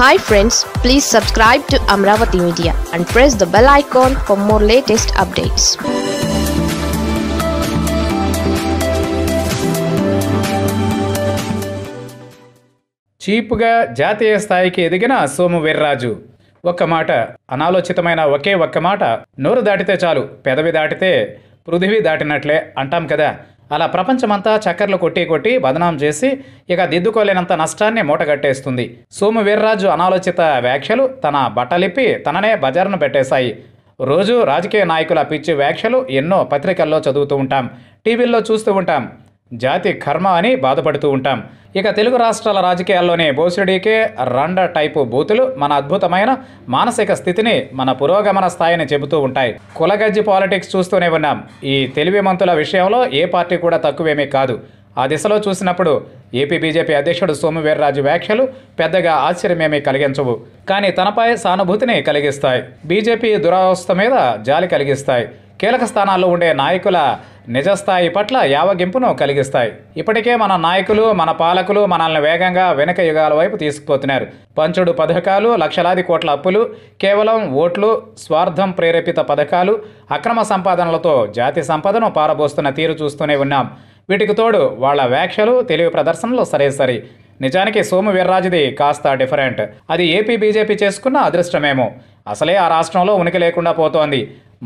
hi friends please subscribe to Amaravati media and press the bell icon for more latest updates చీప్గా జాతీయ స్థాయికి ఎదిగిన సోము వీర్రాజు ఒక్క మాట అనాలోచితమైన ఒకే ఒక్క మాట నోరు దాటితే చాలు పెదవి దాటితే పృథివీ దాటినట్లే అంటాం కదా అలా ప్రపంచమంతా చక్కర్లు కొట్టి కొట్టి బదనాం చేసి ఇక దిద్దుకోలేనంత నష్టాన్ని మూటగట్టేస్తుంది సోము వీర్రాజు అనాలోచిత వ్యాఖ్యలు తన బట్టలిప్పి తననే బజార్ను పెట్టేశాయి రోజు రాజకీయ నాయకుల పిచ్చి వ్యాఖ్యలు ఎన్నో పత్రికల్లో చదువుతూ ఉంటాం టీవీల్లో చూస్తూ ఉంటాం జాతి కర్మ అని బాధపడుతూ ఉంటాం ఇక తెలుగు రాష్ట్రాల రాజకీయాల్లోనే బోసుడికే రండ టైపు బూతులు మన అద్భుతమైన మానసిక స్థితిని మన పురోగమన స్థాయిని చెబుతూ ఉంటాయి కులగజ్జి పాలిటిక్స్ చూస్తూనే ఉన్నాం ఈ తెలివిమంతుల విషయంలో ఏ పార్టీ కూడా తక్కువేమీ కాదు ఆ దిశలో చూసినప్పుడు ఏపీ బీజేపీ అధ్యక్షుడు సోము వీర్రాజు వ్యాఖ్యలు పెద్దగా ఆశ్చర్యమేమీ కలిగించవు కానీ తనపై సానుభూతిని కలిగిస్తాయి బీజేపీ దురావస్థ మీద జాలి కలిగిస్తాయి కీలక స్థానాల్లో ఉండే నాయకుల నిజస్థాయి పట్ల యావగింపును కలిగిస్తాయి ఇప్పటికే మన నాయకులు మన పాలకులు మనల్ని వేగంగా వెనక యుగాల వైపు తీసుకుపోతున్నారు పంచుడు పథకాలు లక్షలాది కోట్ల అప్పులు కేవలం ఓట్లు స్వార్థం ప్రేరేపిత పథకాలు అక్రమ సంపాదనలతో జాతి సంపదను పారబోస్తున్న తీరు చూస్తూనే ఉన్నాం వీటికి తోడు వాళ్ల వ్యాఖ్యలు తెలివి ప్రదర్శనలు సరే సరే నిజానికి సోము వీర్రాజుది కాస్త డిఫరెంట్ అది ఏపీ బీజేపీ చేసుకున్న అదృష్టమేమో అసలే ఆ రాష్ట్రంలో ఉనికి లేకుండా పోతోంది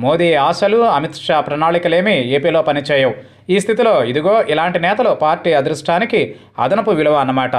మోదీ ఆశలు అమిత్ షా ప్రణాళికలేమీ ఏపీలో పనిచేయవు ఈ స్థితిలో ఇదిగో ఇలాంటి నేతలు పార్టీ అదృష్టానికి అదనపు విలువ అన్నమాట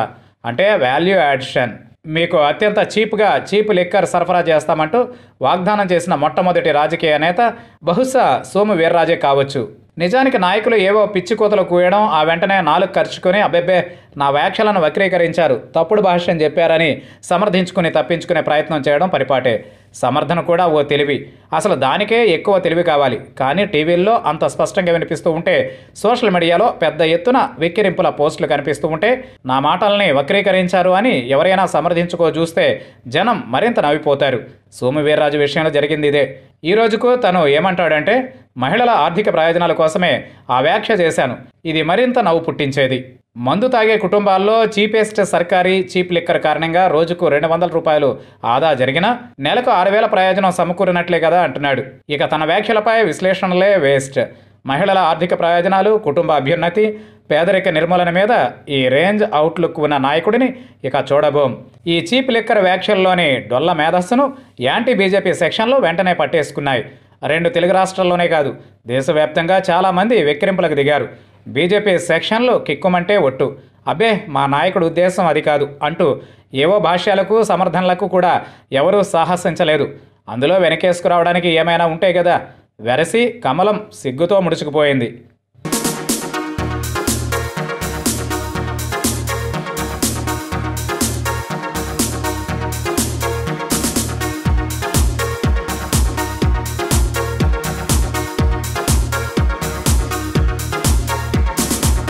అంటే వాల్యూ యాడిషన్ మీకు అత్యంత చీప్గా చీప్ లిక్కర్ సరఫరా చేస్తామంటూ వాగ్దానం చేసిన మొట్టమొదటి రాజకీయ నేత బహుశా సోము వీర్రాజే కావచ్చు నిజానికి నాయకులు ఏవో పిచ్చి కోతలు కూయడం ఆ వెంటనే నాలుగు ఖర్చుకొని అబ్బెబ్బే నా వ్యాఖ్యలను వక్రీకరించారు తప్పుడు భాష్యం చెప్పారని సమర్థించుకుని తప్పించుకునే ప్రయత్నం చేయడం పరిపాటే సమర్థన కూడా ఓ తెలివి అసలు దానికే ఎక్కువ తెలివి కావాలి కానీ టీవీల్లో అంత స్పష్టంగా వినిపిస్తూ ఉంటే సోషల్ మీడియాలో పెద్ద ఎత్తున వెక్కిరింపుల పోస్టులు కనిపిస్తూ ఉంటే నా మాటల్ని వక్రీకరించారు అని ఎవరైనా సమర్థించుకో చూస్తే జనం మరింత నవ్విపోతారు సోమవీర్రాజు విషయంలో జరిగింది ఇదే ఈ రోజుకు తను ఏమంటాడంటే మహిళల ఆర్థిక ప్రయోజనాల కోసమే ఆ వ్యాఖ్య చేశాను ఇది మరింత నవ్వు పుట్టించేది మందు తాగే కుటుంబాల్లో చీపెస్ట్ సర్కారీ చీప్ లిక్కర్ కారణంగా రోజుకు రెండు వందల రూపాయలు ఆదా జరిగినా నెలకు ఆరు వేల ప్రయోజనం సమకూరినట్లే కదా అంటున్నాడు ఇక తన వ్యాఖ్యలపై విశ్లేషణలే వేస్ట్ మహిళల ఆర్థిక ప్రయోజనాలు కుటుంబ అభ్యున్నతి పేదరిక నిర్మూలన మీద ఈ రేంజ్ అవుట్లుక్ ఉన్న నాయకుడిని ఇక చూడబోం ఈ చీప్ లిక్కర్ వ్యాఖ్యల్లోని డొల్ల మేధస్సును యాంటీ బీజేపీ సెక్షన్లు వెంటనే పట్టేసుకున్నాయి రెండు తెలుగు రాష్ట్రాల్లోనే కాదు దేశవ్యాప్తంగా చాలామంది వెక్కిరింపులకు దిగారు బీజేపీ సెక్షన్లు కిక్కుమంటే ఒట్టు అబ్బే మా నాయకుడు ఉద్దేశం అది కాదు అంటూ ఏవో భాష్యాలకు సమర్థనలకు కూడా ఎవరూ సాహసించలేదు అందులో వెనకేసుకురావడానికి ఏమైనా ఉంటే కదా వెరసి కమలం సిగ్గుతో ముడుచుకుపోయింది